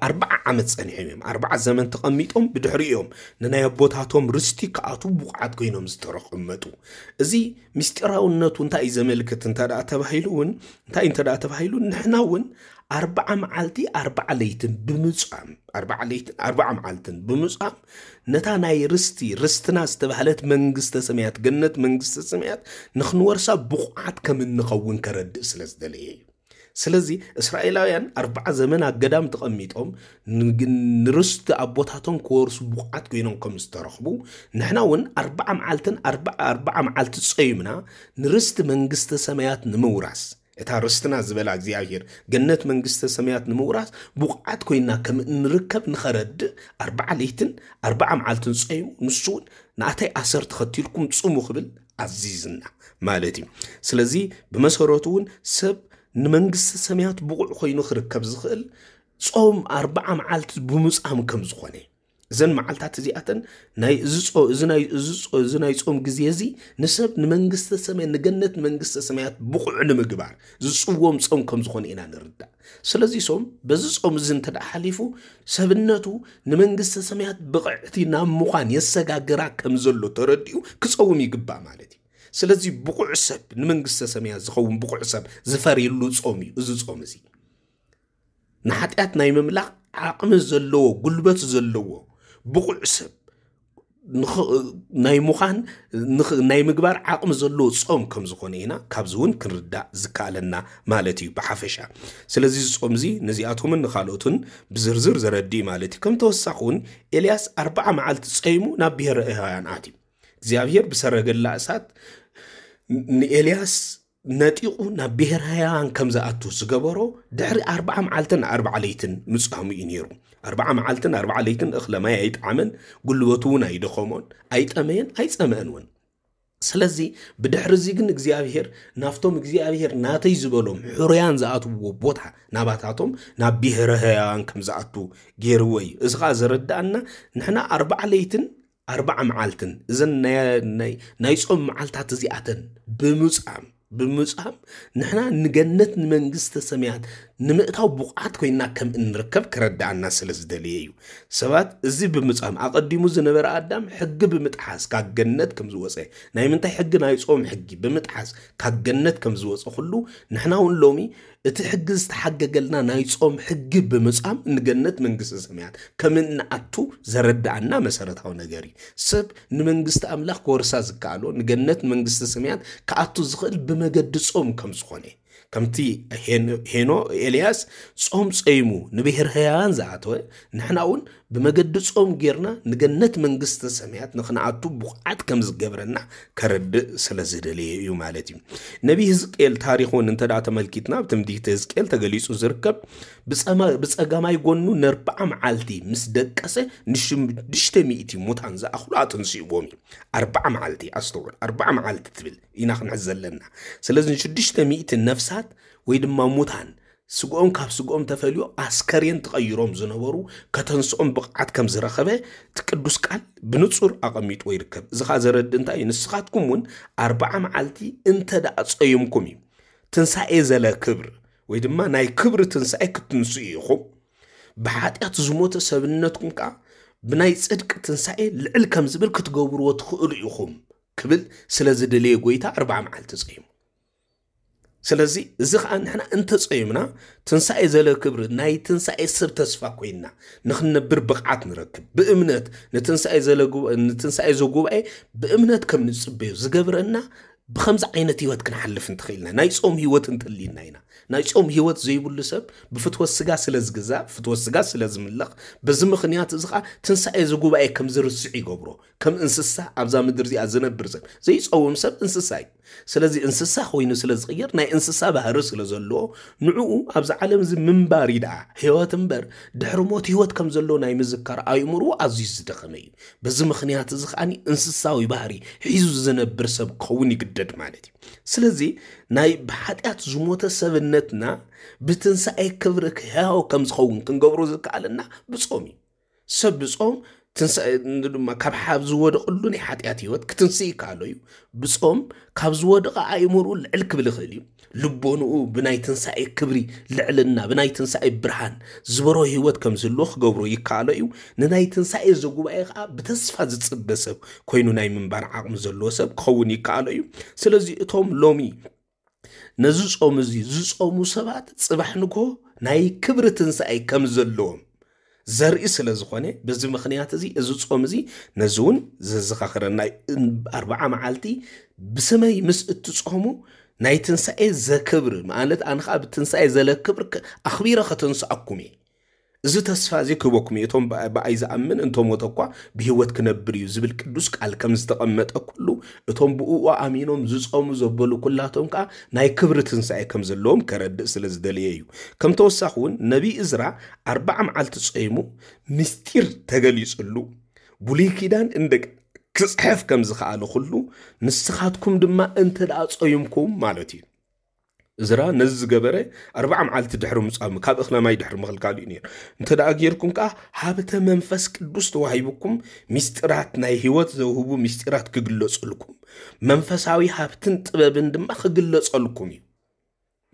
ኣርባዓ ዓመት ፀኒሖም እዮም ኣርባዓ ዘመን ተቐሚጦም ብድሕሪ እዮም ንናይ ኣቦታቶም ርስቲ ከኣቱ ብቑዓት ኮይኖም ዝተረቐመጡ እዚ ምስጢራውነቱ እንታይ እዩ ዘመልክት እንተ ተባሂሉ እውን እንታይ እዩ እንተ ተባሂሉ ንሕና እውን ኣርባዓ መዓልቲ ኣርባዓ ለይትን ብምፃም ኣርባዓ ለይትን ኣርባዓ መዓልትን ብምፃም ነታ ናይ ርስቲ ርስትና ዝተባህለት መንግስተ ሰማያት ገነት መንግስተ ሰማያት ንክንወርሳ ብቑዓት ከም እንኸውን ከረድእ ስለ ዝደለየ እዩ ስለዚ እስራኤላውያን ኣርባዓ ዘመን ኣገዳም ተቐሚጦም ንርስቲ ኣቦታቶም ክወርሱ ብቑዓት ኮይኖም ከም ዝተረኽቡ ንሕና እውን ኣርባዓ መዓልትን ኣርባዓ መዓልቲ ፀይምና ንርስቲ መንግስተ ሰማያት ንምውራስ እታ ርስትና ዝበላ እግዚኣብሄር ገነት መንግስተ ሰማያት ንምውራስ ብቑዓት ኮይና ከም ንርከብ ንኸረድእ ኣርባዓ ለይትን ኣርባዓ መዓልትን ፀይሙ ንሱ እውን ንኣታይ ኣሰር ተኸቲልኩም ፅሙ ክብል ኣዚዝና ማለት እዩ ስለዚ ብመሰረቱ እውን ሰብ ንመንግስቲ ሰማያት ብቑዕ ኮይኑ ክርከብ ዝኽእል ፆም ኣርባዓ መዓልቲ ብምፃም ከም ዝኾነ እዩ እዘን መዓልታት እዚኣተን ናይ እዚ ናይ ፆም ግዜ እዚ ንሰብ ንመንግስተ ሰማያት ንገነት ንመንግስተ ሰማያት ብቑዕ ንምግባር ዝፅዎም ፆም ከም ዝኾነ ኢና ንርዳእ ስለዚ ሶም በዚ ፆም እዚ እንተደ ሓሊፉ ሰብነቱ ንመንግስተ ሰማያት ብቕዕቲ ናብ ምዃን የሰጋግራ ከም ዘሎ ተረዲኡ ክፀውም ይግባእ ማለት እዩ ስለዚ ብቑዕ ሰብ ንመንግስተ ሰማያት ዝኸውን ብቑዕ ሰብ ዝፈርየሉ ፆም እዩ እዚ ፆም እዚ ንሓጢኣት ናይ ምምላኽ ዓቕሚ ዘለዎ ጉልበት ዘለዎ ብቑዕ ሰብ ናይ ምዃን ናይ ምግባር ዓቕሚ ዘለዎ ፆም ከም ዝኾነ ኢና ካብዚ እውን ክንርዳእ ዝከኣለና ማለት እዩ ብሓፈሻ ስለዚ ዝጾም እዚ ነዚኣቶምን ንካልኦትን ብዝርዝር ዘረዲእ ማለት እዩ ከም ተወሳኺ እውን ኤልያስ ኣርባዓ መዓልቲ ፀይሙ ናብ ብሔረ ኣት እዩ እግዚኣብሄር ብሰረገላ እሳት ንኤልያስ ነጢቑ ናብ ብሄር ሃያን ከም ዝኣቱ ዝገበሮ ድሕሪ ኣርባዓ መዓልትን ኣርባዓ ለይትን ምፅሙ እዩ ነይሩ ኣርባዓ መዓልትን ኣርባዓ ለይትን ማይ ኣይጣዓመን ጉልበቱ እውን ኣይደኸሞን ኣይጠመየን ኣይፀመአን እውን ስለዚ ብድሕሪ እዚ ግን እግዚኣብሄር ናፍቶም እግዚኣብሄር ናተይ ዝበሎም ሕርያን ዝኣትውዎ ቦታ ናባታቶም ናብ ብሄረ ህያዋን ከም ዝኣቱ ገይርዎ እዩ እዚ ከዓ ዘረዳእና ንሕና ኣርባዓ ለይትን ኣርባዓ መዓልትን እዘን ናይ ፆም መዓልታት እዚኣተን ብምፃም ብምፃም ንሕና ንገነት ንመንግስተ ሰማያት ንምእታው ብቑዓት ኮይና ከም እንርከብ ክረዳእና ስለ ዝደልየ እዩ ሰባት እዚ ብምፃም ኣቐዲሙ ዝነበረ ኣዳም ሕጊ ብምጥሓስ ካብ ገነት ከም ዝወፀ ናይ ምንታይ ሕጊ ናይ ፆም ሕጊ ብምጥሓስ ካብ ገነት ከም ዝወፀ ኩሉ ንሕና እውን ሎሚ እቲ ሕጊ ዝተሓገገልና ናይ ፆም ሕጊ ብምፃም ንገነት መንግስቲ ሰማያት ከም እንኣቱ ዘረዳእና መሰረታዊ ነገር እዩ ሰብ ንመንግስቲ ኣምላኽ ክወርሳ ዝከኣሎ ንገነት መንግስቲ ሰማያት ክኣቱ ዝኽእል ብመገዲ ፆም ከም ዝኾነ ከምቲ ሄኖ ኤልያስ ጾም ፀይሙ ንብሔር ህያዋን ዝኣተወ ንሕና እውን ብመገዲ ጾም ጌርና ንገነት መንግስቲ ሰማያት ንክንኣቱ ብቑዓት ከም ዝገብረና ከረድእ ስለ ዝደለየ እዩ ማለት እዩ ነቢ ህዝቅኤል ታሪኹን እንተ ተመልኪትና ኣብ ትምዲህቲ ህዝቅኤል ተገሊፁ ዝርከብ ብፀጋማይ ጎኑ ነርብዓ መዓልቲ ምስ ደቀሰ ንሽድሽተ ሚእቲ ሙታን ዝኣኽሉ ኣተንስእዎም እዩ ኣርብዓ መዓልቲ ኣስተውዕል ኣርብዓ መዓልቲ ትብል ኢና ክንዕዝ ዘለና ስለዚ ንሽድሽተ ሚእቲ ነፍሳ ነፍሳት ወይ ድማ ሙታን ስግኦም ካብ ስግኦም ተፈልዮ ኣስከሬን ተቐይሮም ዝነበሩ ከተንስኦም ብቕዓት ከም ዝረኸበ እቲ ቅዱስ ቃል ብንፁር ኣቐሚጥዎ ይርከብ እዚ ከዓ ዘረዲ እንታይ እዩ ንስኻትኩም እውን ኣርባዓ መዓልቲ እንተ ደኣ ጸይምኩም እዩ ትንሳኤ ዘለ ክብር ወይ ድማ ናይ ክብሪ ትንሳኤ ክትንሱ ኢኹም ብሓጢኣት ዝሞተ ሰብነትኩም ከዓ ብናይ ፅድቂ ትንሳኤ ልዕል ከም ዝብል ክትገብርዎ ትኽእሉ ኢኹም ክብል ስለ ዝደለየ ጎይታ ኣርባዓ መዓልቲ ጸይሙ ስለዚ እዚ ከዓ ንሕና እንተፀይምና ትንሳኤ ዘለ ክብሪ ናይ ትንሳኤ ሰብ ተስፋ ኮይንና ንክንነብር ብቕዓት ንረክብ ብእምነት ንትንሳኤ ዘጉባኤ ብእምነት ከም ንፅበዩ ዝገብረና بخمز عينتي هوت كنحلف نتخيلنا ناي صوم هيوت انتلينا هنا ناي صوم هيوت زي بول سب بفتوى السقا سلز قزا فتوى السقا سلز ملخ بزم خنيات ازخا تنسى اي زقوبا اي كم زر السعي قبرو كم انسسا عبزا مدرزي ازنا برزب زي صوم سب انسسا سلزي انسسا خوينو سلز غير ناي انسسا بهر سلز اللو نعو عالم زي منباري دعا هيوت انبر دحرو موت هيوت كم زلو ناي مزكار اي مرو عزيز دخمي بزم خنيات ازخاني انسسا ويباري حيزو زنا برسب قوني قد ይወደድ ማለት እዩ ስለዚ ናይ ብሓጢኣት ዝሞተ ሰብነትና ብትንሳኤ ክብሪ ክሕያው ከም ዝኸውን ክንገብሮ ዝከኣለና ብፆም እዩ ሰብ ብፆም ድማ ካብ ሓብ ዝወደቕሉ ናይ ሓጢኣት ሂወት ክትንስኢ ይከኣሎ እዩ ብፆም ካብ ዝወደቐ ኣእምርኡ ልዕል ክብል ይኽእል እዩ ልቦንኡ ብናይ ትንሳኤ ክብሪ ልዕልና ብናይ ትንሳኤ ብርሃን ዝበሮ ሂወት ከም ዝህልዎ ክገብሮ ይከኣሎ እዩ ንናይ ትንሳኤ ዘጉባኤ ከዓ ብተስፋ ዝፅበ ሰብ ኮይኑ ናይ ምንባር ዓቕሚ ዘለዎ ሰብ ክኸውን ይከኣሎ እዩ ስለዚ እቶም ሎሚ ነዚ ፆም እዚ ዝፀሙ ሰባት ፅባሕ ንጎ ናይ ክብሪ ትንሳኤ ከም ዘለዎም ዘርኢ ስለ ዝኾነ በዚ ምክንያት እዚ እዚ ፆም እዚ ነዚ እውን ዘዘኻኽረና ኣርበዓ መዓልቲ ብሰመይ ምስ እትፀሙ ናይ ትንሳኤ ዘክብር ማለት ኣነ ከዓ ብትንሳኤ ዘለክብር ኣኽቢረ ከተንስኣኩም እየ እዚ ተስፋ እዚ ክህበኩም እየ እቶም ብኣይ ዝኣምን እንተሞተ እኳ ብሂወት ክነብር እዩ ዝብል ቅዱስ ቃል ከም ዝተቐመጠ ኩሉ እቶም ብእኡ ኣሚኖም ዝፀሙ ዘበሉ ኩላቶም ከዓ ናይ ክብሪ ትንሳኤ ከም ዘለዎም ከረድእ ስለ ዝደልየ እዩ ከም ተወሳኺ እውን ነቢ እዝራ ኣርባዓ መዓልቲ ፀይሙ ምስጢር ተገሊጹሉ ብሉይ ኪዳን እንደገ ክፅሕፍ ከም ዝከኣለ ኩሉ ንስኻትኩም ድማ እንተ ደኣ ፀይምኩም ማለት እዩ እዝራ ነዚ ዝገበረ ኣርባዓ መዓልቲ ድሕሪ ምፃሚ ካብ እኽናማይ ድሕሪ ምኽልካሉ እዩ ነይሩ እንተ ደኣ ጌርኩም ከዓ ሃብተ መንፈስ ቅዱስ ተዋሂብኩም ምስጢራት ናይ ሂወት ዘውህቡ ምስጢራት ክግለፀልኩም መንፈሳዊ ሃብትን ጥበብን ድማ ክግለፀልኩም እዩ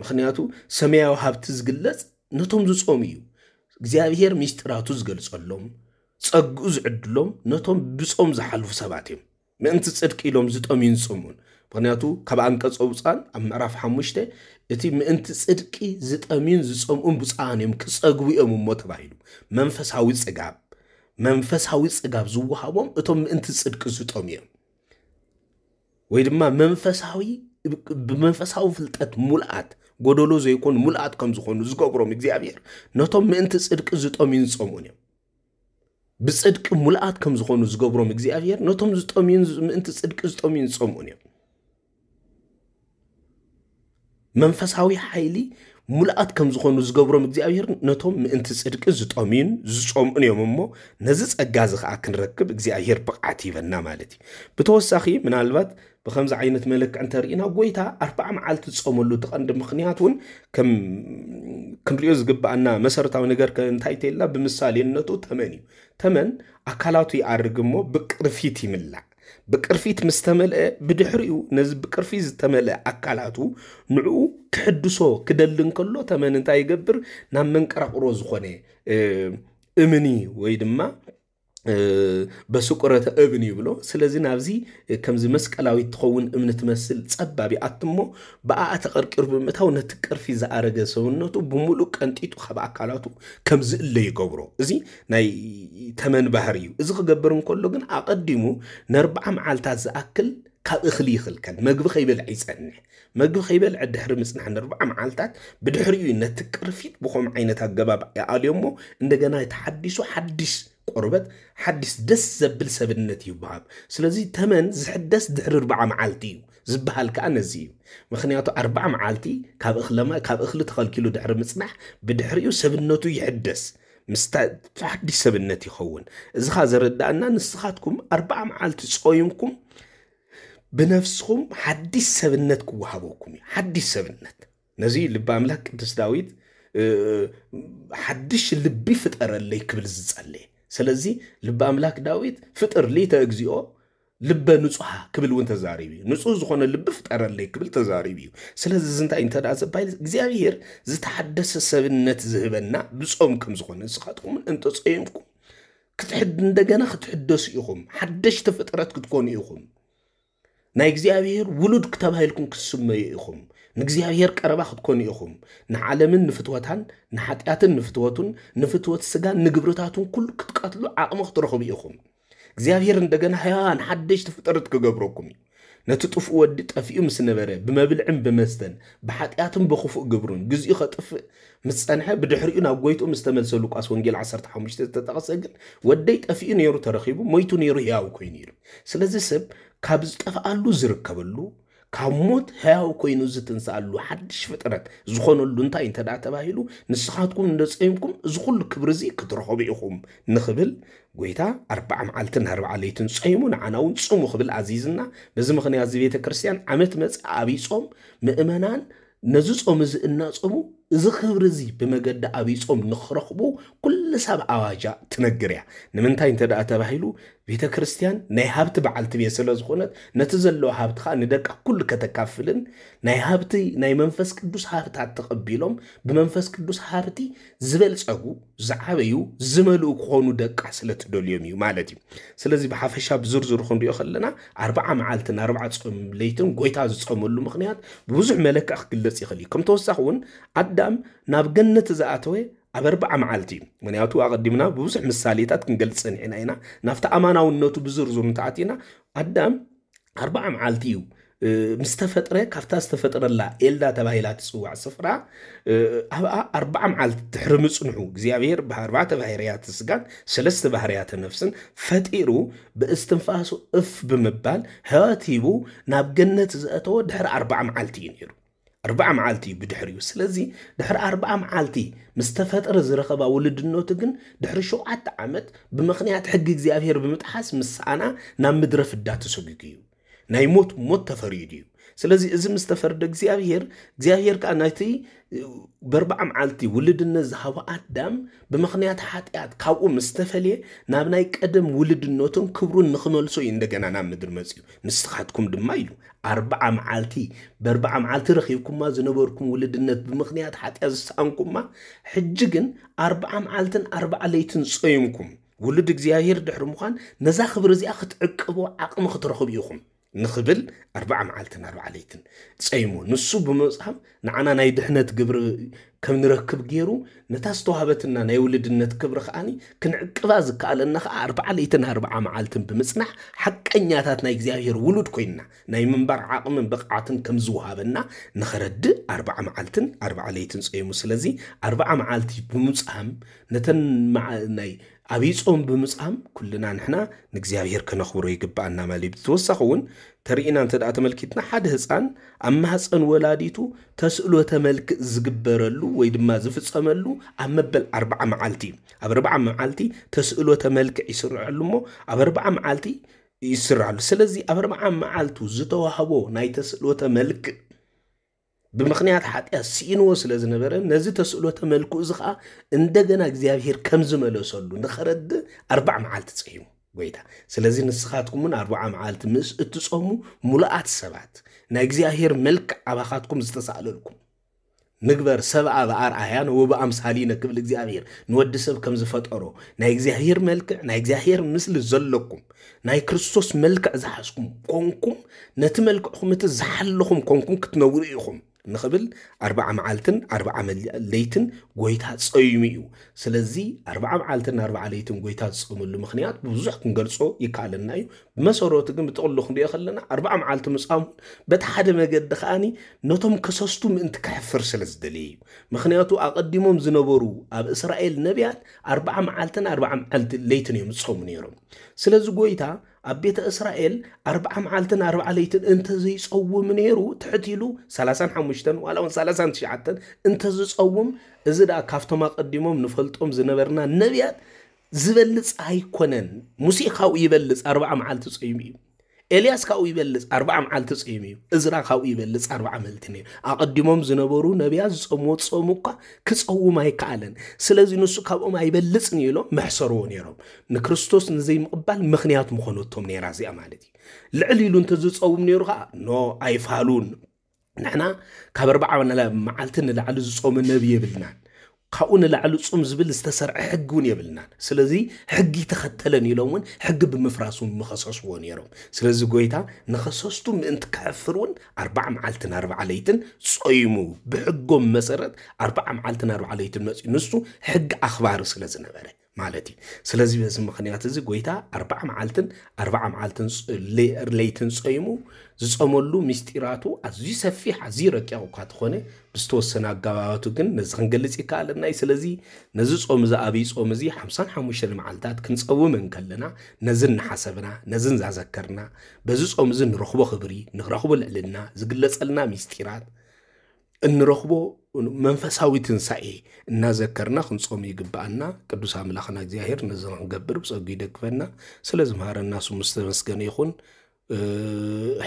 ምክንያቱ ሰማያዊ ሃብቲ ዝግለፅ ነቶም ዝፆም እዩ እግዚኣብሄር ምስጢራቱ ዝገልፀሎም ፀጉኡ ዝዕድሎም ነቶም ብፆም ዝሓልፉ ሰባት እዮም ምእንቲ ፅድቂ ኢሎም ዝጠምዩን ዝፅሙን ምክንያቱ ካብ ኣንቀፆ ብፃን ኣብ ምዕራፍ ሓሙሽተ እቲ ምእንቲ ፅድቂ ዝጠሚዩን ዝፀምኡን ብፃን እዮም ክፀግቡ እዮም እሞ ተባሂሉ መንፈሳዊ ፅጋብ መንፈሳዊ ፅጋብ ዝወሃቦም እቶም ምእንቲ ፅድቂ ዝጠምዩ እዮም ወይ ድማ መንፈሳዊ ብመንፈሳዊ ፍልጠት ሙልኣት ጎደሎ ዘይኮኑ ሙልኣት ከም ዝኾኑ ዝገብሮም እግዚኣብሔር ነቶም ምእንቲ ፅድቂ ዝጠምዩን ዝፀምኡን እዮም ብፅድቂ ሙልኣት ከም ዝኾኑ ዝገብሮም እግዚኣብሔር ነቶም ዝጠምዩን ምእንቲ ፅድቂ ዝጠምዩን ዝፀምኡን እዮም መንፈሳዊ ሓይሊ ሙልኣት ከም ዝኾኑ ዝገብሮም እግዚኣብሄር ነቶም ምእንቲ ፅድቂ ዝጠምዩን ዝፀምኡን እዮም እሞ ነዚ ፀጋ እዚ ከዓ ክንረክብ እግዚኣብሄር ብቕዓት ይበና ማለት እዩ ብተወሳኺ ምናልባት ብከምዚ ዓይነት መልክዕ እንተርኢና ጎይታ ኣርባዓ መዓልቲ ዝፀመሉ ተቐንዲ ምክንያት እውን ከም ክንሪኦ ዝግባአና መሰረታዊ ነገር እንታይ ተየልና ብምሳሌነቱ ተመን እዩ ተመን ኣካላቱ ይኣርግ እሞ ብቅርፊት ይምላዕ ብቅርፊት ምስ ተመልአ ብድሕሪኡ ነዚ ብቅርፊት ዝተመልአ ኣካላቱ ንዕኡ ክሕድሶ ክደሊ እንከሎ ተመን እንታይ ይገብር ናብ መንቀራቕሮ ዝኾነ እምኒ ወይ ድማ በስቁረተ እብን ይብሎ ስለዚ ናብዚ ከምዚ መስቀላዊ ትኸውን እምኒ ትመስል ፀባቢ ኣት እሞ ብኣኣ ተቐርቂሩ ብምእታው ነቲ ቅርፊ ዝኣረገ ሰውነቱ ብሙሉእ ቀንጢጡ ካብ ኣካላቱ ከምዝእለ ይገብሮ እዚ ናይ ተመን ባህር እዩ እዚ ክገብር እንከሎ ግን ኣቐዲሙ ንኣርባዓ መዓልታት ዝኣክል ካብ እኽሊ ይኽልከል መግቢ ከይበልዕ ይፀንሕ መግቢ ከይበልዕ ድሕሪ ምፅናሕ ንርብዓ መዓልታት ብድሕሪኡ ነቲ ቅርፊት ብኸም ዓይነት ኣገባብ ይኣልዮ ሞ እንደገና ተሓዲሱ ሓድሽ قربت حدس دس زبل سبنتي وباب سلزي تمن زحدس دحر ربع معالتي زبها زبهال كأنزيو مخنياتو أربع معالتي كاب إخلما كاب إخل تخل كيلو دحر مصنح بدحريو سبنتو يحدس مست حدس سبنتي خون إذا خازر الدقنا نسخاتكم أربع معالتي صويمكم بنفسكم حدس سبنتكم وهابوكم حدس سبنت نزي لبام لك داويد أه حدش اللي أرى اللي كبل الزلزال ስለዚ ልበ ኣምላክ ዳዊት ፍጥር ሊተ እግዚኦ ልበ ንፁሓ ክብል እውን ተዛሪብ እዩ ንፁህ ዝኾነ ልቢ ፍጠረለይ ክብል ተዛሪብ እዩ ስለዚ እዚ እንታይ እንተደኣ ዘባይ እግዚኣብሄር ዝተሓደሰ ሰብነት ዝህበና ብፆም ከም ዝኾነ ንስኻትኩምን ክትሕድ እንደገና ክትሕደሱ ኢኹም ሓደሽቲ ፍጥረት ክትኮኑ ኢኹም ናይ እግዚኣብሄር ውሉድ ክተባሂልኩም ክትስመዩ ኢኹም ንእግዚኣብሔር ቀረባ ክትኮኑ ኢኹም ንዓለምን ንፍትወታን ንሓጢኣትን ንፍትወቱን ንፍትወት ስጋን ንግብርታቱን ኩሉ ክትቀትሉ ዓቕሚ ክትረኽቡ ኢኹም እግዚኣብሔር እንደገና ሃያዋን ሓደሽቲ ፍጥረት ክገብረኩም እዩ ነቲ ጥፉእ ወዲ ጠፊኡ ምስ ነበረ ብመብልዕን ብመስተን ብሓጢኣትን ብኽፉእ ግብሩን ግዜኡ ኸጥፍእ ምስ ጸንሐ ብድሕሪኡ ናብ ጎይቱ ምስ ተመልሰ ሉቃስ ወንጌል 15 ዝተጠቐሰ ግን ወደይ ጠፊኡ ነይሩ ተረኺቡ ሞይቱ ነይሩ ህያው ኮይኑ ኢሉ ስለዚ ሰብ ካብ ዝጠፍኣሉ ዝርከበሉ ካብ ሞት ህያው ኮይኑ ዝትንሳኣሉ ሓድሽ ፍጥረት ዝኾነሉ እንታይ እንተ ደኣ ተባሂሉ ንስኻትኩም እንደፀይምኩም እዚ ኩሉ ክብሪ እዚ ክትረኸቡ ኢኹም ንኽብል ጎይታ ኣርባዓ መዓልትን ኣርባዓ ለይትን ፀይሙ ንዓና እውን ፅሙ ክብል ኣዚዝና በዚ ምክንያት እዚ ቤተ ክርስትያን ዓመት መፅ ኣብፆም ምእመናን ነዚ ፆም እዚ እናፀሙ እዚ ክብሪ እዚ ብመገዲ ኣቢፆም ንክረኽቡ ኩሉ ሰብ ኣዋጃ ትነግር እያ ንምንታይ እንተ ደኣ ተባሂሉ ቤተ ክርስቲያን ናይ ሃብቲ በዓልቲ ቤት ስለ ዝኾነት ነቲ ዘለዎ ሃብቲ ከዓ ንደቃ ኩሉ ከተካፍልን ናይ ሃብቲ ናይ መንፈስ ቅዱስ ሃብታት ተቐቢሎም ብመንፈስ ቅዱስ ሃብቲ ዝበልፀጉ ዝዓበዩ ዝመልኡ ክኾኑ ደቃ ስለ ትደልዮም እዩ ማለት እዩ ስለዚ ብሓፈሻ ብዝርዝር ክንሪኦ ከለና ኣርባዓ መዓልትን ኣርባዓ ፆም ለይትን ጎይታ ዝፀመሉ ምክንያት ብብዙሕ መለክዕ ክግለፅ ይኽእል እዩ ከም ተወሳኺ እውን ኣዳም ናብ ገነት ዝኣተወ ኣብ ኣርባዓ መዓልቲ እዩ ምክንያቱ ኣቐዲምና ብብዙሕ ምሳሌታት ክንገልፅ ፅኒዕና ኢና ናብቲ ኣማናውነቱ ብዝርዝሩ እንተኣትና ኣዳም ኣርባዓ መዓልቲ እዩ ምስ ተፈጥረ ካብታ ዝተፈጥረላ ኤልዳ ተባሂላ ትፅዋዕ ስፍራ ኣብኣ ኣርባዓ መዓልቲ ድሕሪ ምፅንሑ እግዚኣብሔር ብኣርባዕተ ባህርያት ስጋን ሰለስተ ባህርያተ ነፍስን ፈጢሩ ብእስትንፋሱ እፍ ብምባል ህወት ሂቡ ናብ ገነት ዘእተዎ ድሕሪ ኣርባዓ መዓልቲ እዩ ነይሩ ኣርባዓ መዓልቲ እዩ ብድሕሪ እዩ ስለዚ ድሕሪ ኣርባዓ መዓልቲ ምስ ተፈጥረ ዝረኸባ ውልድነቱ ግን ድሕሪ ሸውዓተ ዓመት ብምኽንያት ሕጊ እግዚኣብሄር ብምጥሓስ ምስኣና ናብ ምድረ ፍዳ ተሰጊጉ እዩ ናይ ሞት ሞት ተፈሪዱ እዩ ስለዚ እዚ ምስ ተፈርደ እግዚኣብሄር እግዚኣብሄር ከዓ ናይቲ በርባዓ መዓልቲ ውልድነት ዝሃቦ ኣዳም ብምክንያት ሓጢኣት ካብኡ ምስ ናብ ናይ ቀደም ውልድነቱን ክብሩን ንክመልሶ እዩ እንደገና ናብ ምድሪ መፅኡ ንስኻትኩም ድማ ኢሉ ኣርባዓ መዓልቲ በርባዓ መዓልቲ ረኪብኩማ ዝነበርኩም ውልድነት ብምክንያት ሓጢኣ ዝሰኣንኩምማ ሕጂ ግን ኣርባዓ መዓልትን ኣርባዓ ለይትን ፀይምኩም ውሉድ እግዚኣብሄር ድሕሪ ምኳን ነዛ ክብሪ እዚኣ ክትዕቅቦ ዓቕሚ ክትረኽብ ኢኹም ንኽብል ኣርባዓ መዓልትን ኣርባዓ ለይትን ፀይሙ ንሱ ብምፅሓፍ ንዓና ናይ ድሕነት ግብሪ ከም ንረክብ ገይሩ ነታ ዝተዋህበትና ናይ ውልድነት ክብሪ ከዓኒ ክንዕቅባ ዝከኣለና ከዓ ኣርባዓ ለይትን ኣርባዓ መዓልትን ብምፅናሕ ሓቀኛታት ናይ እግዚኣብሄር ውሉድ ኮይንና ናይ ምንባር ዓቕምን ብቕዓትን ከም ዝውሃበና ንኸረድእ ኣርባዓ መዓልትን ኣርባዓ ለይትን ፀይሙ ስለዚ ኣርባዓ መዓልቲ ብምፅሓም ነተን ናይ ዓብዪ ጾም ብምፅሃም ኩልና ንሕና ንእግዚኣብሔር ከነኽብሮ ይግባአና ማለት እዩ ብተወሳኺ እውን ተርኢና እንተ ደኣ ተመልኪትና ሓደ ህፃን ኣብ ማህፀን ወላዲቱ ተስእሎ ተመልክእ ዝግበረሉ ወይ ድማ ዝፍፀመሉ ኣብ መበል ኣርዓ መዓልቲ እዩ ኣብ ኣርዓ መዓልቲ ተስእሎ ተመልክዕ ይስርዐሉ እሞ ኣብ ኣርዓ መዓልቲ ይስርዓሉ ስለዚ ኣብ ኣርዓ መዓልቱ ዝተዋህቦ ናይ ተስእሎተ መልክዕ ብምክንያት ሓጢኣት ስኢንዎ ስለ ዝነበረ ነዚ ተስእሎተ መልክኡ እዚ ከዓ እንደገና እግዚኣብሄር ከም ዝመለሰሉ ንኸረዲ ኣርባዕ መዓልቲ ፅሒሙ ጎይታ ስለዚ ንስኻትኩም ንስኻትኩምን ኣርባዓ መዓልቲ ምስ እትፀሙ ሙሉኣት ሰባት ናይ እግዚኣብሄር መልክዕ ኣባኻትኩም ዝተሳእለልኩም ንግበር ሰብኣ ብኣርኣያን ወብኣምሳሊነ ክብል እግዚኣብሄር ንወዲ ሰብ ከም ዝፈጠሮ ናይ እግዚኣብሄር መልክዕ ናይ እግዚኣብሄር ምስሊ ዘለኩም ናይ ክርስቶስ መልክዕ ዝሓዝኩም ኮንኩም ነቲ መልክዕኹም እቲ ዝሓለኹም ኮንኩም ክትነብሩ ኢኹም ንኽብል ኣርባዓ መዓልትን ኣርባዓ ለይትን ጎይታ ፀይሙ እዩ ስለዚ ኣርባዓ መዓልትን ኣርባዓ ለይትን ጎይታ ዝፀምሉ ምክንያት ብብዙሕ ክንገልፆ ይከኣለና እዩ ብመሰረቱ ግን ብጥቕሉ ክንሪኦ ከለና ኣርባዓ መዓልቲ ምፃሙን በቲ ሓደ መገዲ ከዓኒ ነቶም ከሰስቱ ምእንቲ ክሕፍር ስለ ዝደል እዩ ምክንያቱ ኣቐዲሞም ዝነበሩ ኣብ እስራኤል ነቢያት ኣርባዓ መዓልትን ኣርባዓ መዓልቲ ለይትን እዮም ዝፀሙ ነይሮም ስለዚ ጎይታ ኣብ ቤተ እስራኤል ኣርባዓ መዓልትን ኣርባዓ ለይትን እንተዘይፀውም ነይሩ ትሕት ኢሉ 35 ዋላ እውን 39 እንተዝፀውም እዚ ደኣ ካብቶም ኣቀዲሞም ንፈልጦም ዝነበርና ነቢያት ዝበልፅ ኣይኮነን ሙሴ ካብኡ ይበልፅ ኣርባዓ መዓልቲ ፀይሙ እዩ ኤልያስ ካብኡ ይበልፅ ኣርባዓ መዓልቲ ፅዩም እዩ እዝራ ካብኡ ይበልፅ ኣርባዓ መልቲ ነዩ ኣቐዲሞም ዝነበሩ ነቢያ ዝፀምዎ ፀሙ እኳ ክፀውም ኣይከኣለን ስለዚ ንሱ ካብኦም ኣይበልፅን እዩ ኢሎም መሕሰርዎ ነይሮም ንክርስቶስ ንዘይምቕባል ምክንያት ምኾነቶም ነራ እዚኣ ማለት እዩ ልዕሊ ኢሉ እንተዝፀውም ነይሩ ከዓ ኖ ኣይፋሉን ንሕና ካብ ኣርባዓ መዓልቲ ንላዕሊ ዝፀሙ ነብ የብልናን ካብኡ ንላዕሊ ፁም ዝብል ዝተሰርዐ ሕጊ እውን የብልናን ስለዚ ሕጊ ተኸተለን ኢሎም እውን ሕጊ ብምፍራሱ ምኸሰስዎ ነይሮም ስለዚ ጎይታ ንኸሰስቱ ምእንቲ ክሕፍር እውን ኣርባዓ መዓልትን ኣርባዓ ለይትን ፀይሙ ብሕጎም መሰረት ኣርባዓ መዓልትን ኣርባዓ ለይትን መፅኡ ንሱ ሕጊ ኣኽባሪ ስለ ዝነበረ ማለት እዩ ስለዚ በዚ ምክንያት እዚ ጎይታ ኣርባዕ መዓልትን ኣርባዕ መዓልትን ለይትን ፀይሙ ዝፀመሉ ምስጢራቱ ኣዝዩ ሰፊሕ ኣዝዩ ረቂቕ እኳ ትኾነ ብዝተወሰነ ኣገባባቱ ግን ነዚ ክንገልፅ ይከኣለና እዩ ስለዚ ነዚ ፆም እዚ ኣብይ ፆም እዚ 55 መዓልትታት ክንፀውምን ከለና ነዚ እናሓሰብና ነዚ ንዛዘከርና በዚ ፆም እዚ ንረኽቦ ክብሪ ንረኽቦ ልዕልና ዝግለፀልና ምስጢራት እንረኽቦ መንፈሳዊ ትንሳኤ እናዘከርና ክንፆም ይግባአና። ቅዱስ ኣምላኽና እግዚኣብሔር ነዚ ክንገብር ብፀጉ ይደግፈና። ስለ ዝምሃረና ስሙ ዝተመስገነ ይኹን።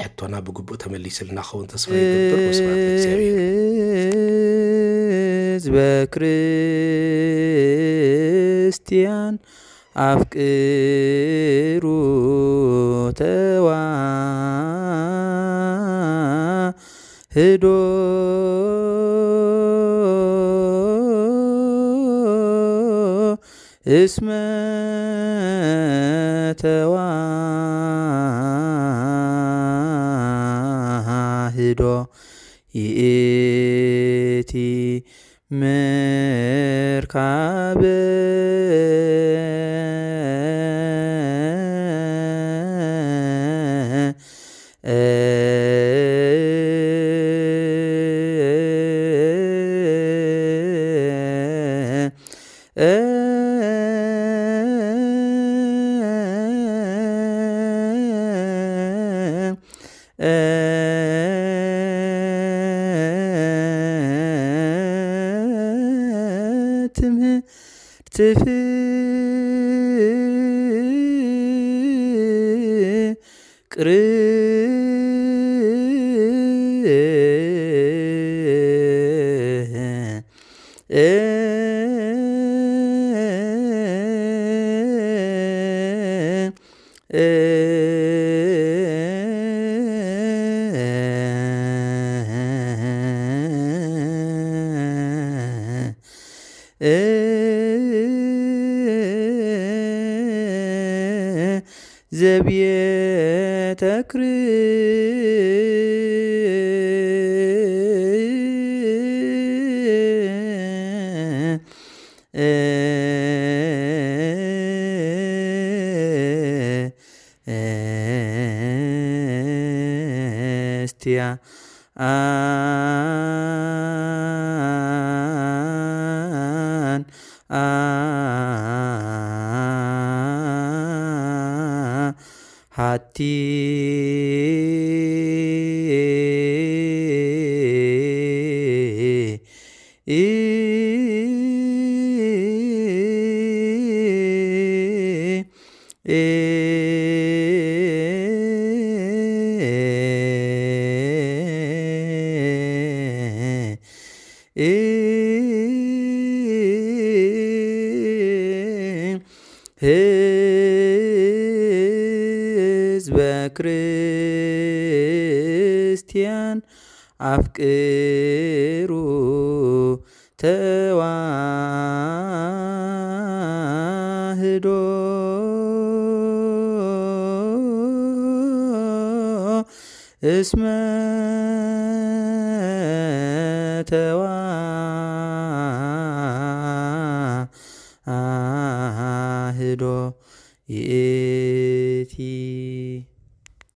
ሕቶና ብግቡእ ተመሊስልና ኸውን ተስፋ ይገብር። ስ እግዚኣብሔር ህዝበ ክርስቲያን ኣፍቅሩ ተዋ ህዶ እስመ ተዋህዶ ይእቲ መርካብ تمه تفي قريب 的。አፍቅሩ ተዋህዶ እስመ ተዋህዶ